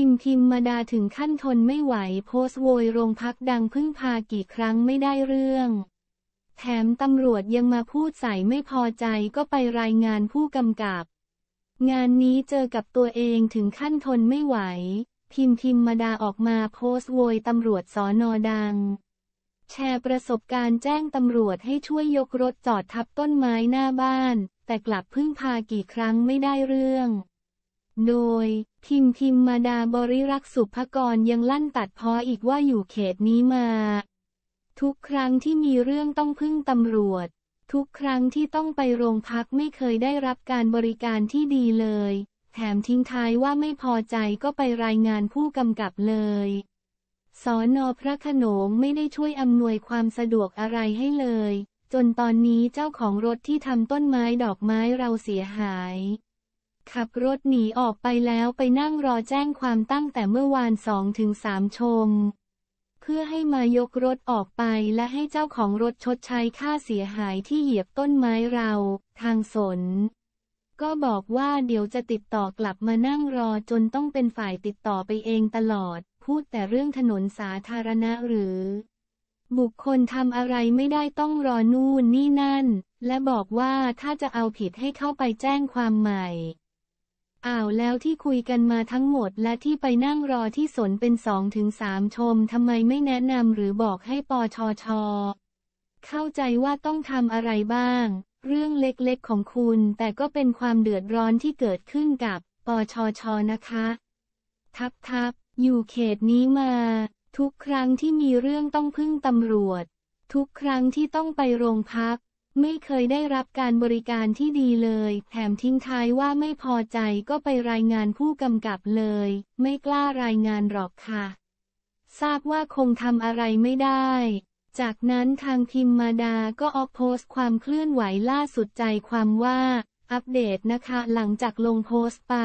ิมพิมมาดาถึงขั้นทนไม่ไหว โพสต์โวยโรงพักดังพึ่งพากี่ครั้งไม่ได้เรื่อง แถมตำรวจยังมาพูดใส่ไม่พอใจก็ไปรายงานผู้กำกับ งานนี้เจอกับตัวเองถึงขั้นทนไม่ไหวพิมพิมมาดาออกมาโพสต์โวยตำรวจสอนอดัง แชร์ประสบการณ์แจ้งตำรวจให้ช่วยยกรถจอดทับต้นไม้หน้าบ้าน แต่กลับพึ่งพากี่ครั้งไม่ได้เรื่องโดยทิมทิมมาดาบริรักษ์สุภกรยังลั่นตัดพ้ออีกว่าอยู่เขตนี้มา ทุกครั้งที่มีเรื่องต้องพึ่งตำรวจ ทุกครั้งที่ต้องไปโรงพักไม่เคยได้รับการบริการที่ดีเลย แถมทิ้งท้ายว่าไม่พอใจก็ไปรายงานผู้กำกับเลย สอนอพระขนงไม่ได้ช่วยอำนวยความสะดวกอะไรให้เลย จนตอนนี้เจ้าของรถที่ทำต้นไม้ดอกไม้เราเสียหายขับรถหนีออกไปแล้วไปนั่งรอแจ้งความตั้งแต่เมื่อวานสองถึงสามชมเพื่อให้มายกรถออกไปและให้เจ้าของรถชดใช้ค่าเสียหายที่เหยียบต้นไม้เรา ทางสน ก็บอกว่าเดี๋ยวจะติดต่อกลับมานั่งรอจนต้องเป็นฝ่ายติดต่อไปเองตลอด พูดแต่เรื่องถนนสาธารณะหรือ บุคคลทำอะไรไม่ได้ต้องรอนู่นนี่นั่น และบอกว่าถ้าจะเอาผิดให้เข้าไปแจ้งความใหม่อ้าวแล้วที่คุยกันมาทั้งหมดและที่ไปนั่งรอที่สนเป็นสองถึงสามชมทำไมไม่แนะนำหรือบอกให้ปชช เข้าใจว่าต้องทำอะไรบ้าง เรื่องเล็กๆของคุณแต่ก็เป็นความเดือดร้อนที่เกิดขึ้นกับปชช นะคะ ทับทับ อยู่เขตนี้มา ทุกครั้งที่มีเรื่องต้องพึ่งตำรวจ ทุกครั้งที่ต้องไปโรงพักไม่เคยได้รับการบริการที่ดีเลย แถมทิ้งท้ายว่าไม่พอใจก็ไปรายงานผู้กำกับเลย ไม่กล้ารายงานหรอกค่ะ ทราบว่าคงทำอะไรไม่ได้ จากนั้นทางพิมมาดาก็ออกโพสต์ความเคลื่อนไหวล่าสุดใจความว่า อัปเดตนะคะหลังจากลงโพสต์ไป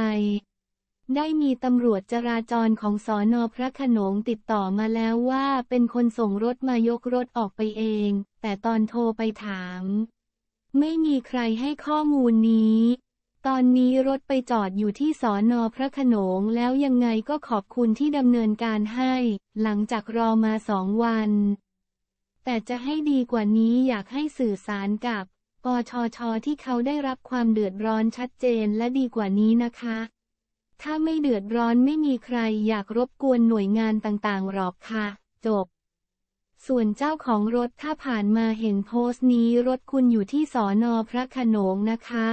ได้มีตำรวจจราจรของสอนอพระขนงติดต่อมาแล้วว่าเป็นคนส่งรถมายกรถออกไปเอง แต่ตอนโทรไปถาม ไม่มีใครให้ข้อมูลนี้ ตอนนี้รถไปจอดอยู่ที่สอนอพระขนงแล้วยังไงก็ขอบคุณที่ดำเนินการให้ หลังจากรอมาสองวัน แต่จะให้ดีกว่านี้อยากให้สื่อสารกับปชชที่เขาได้รับความเดือดร้อนชัดเจนและดีกว่านี้นะคะถ้าไม่เดือดร้อนไม่มีใครอยากรบกวนหน่วยงานต่างๆ หรอกค่ะ จบ ส่วนเจ้าของรถถ้าผ่านมาเห็นโพสต์นี้รถคุณอยู่ที่สอนอพระขนงนะคะ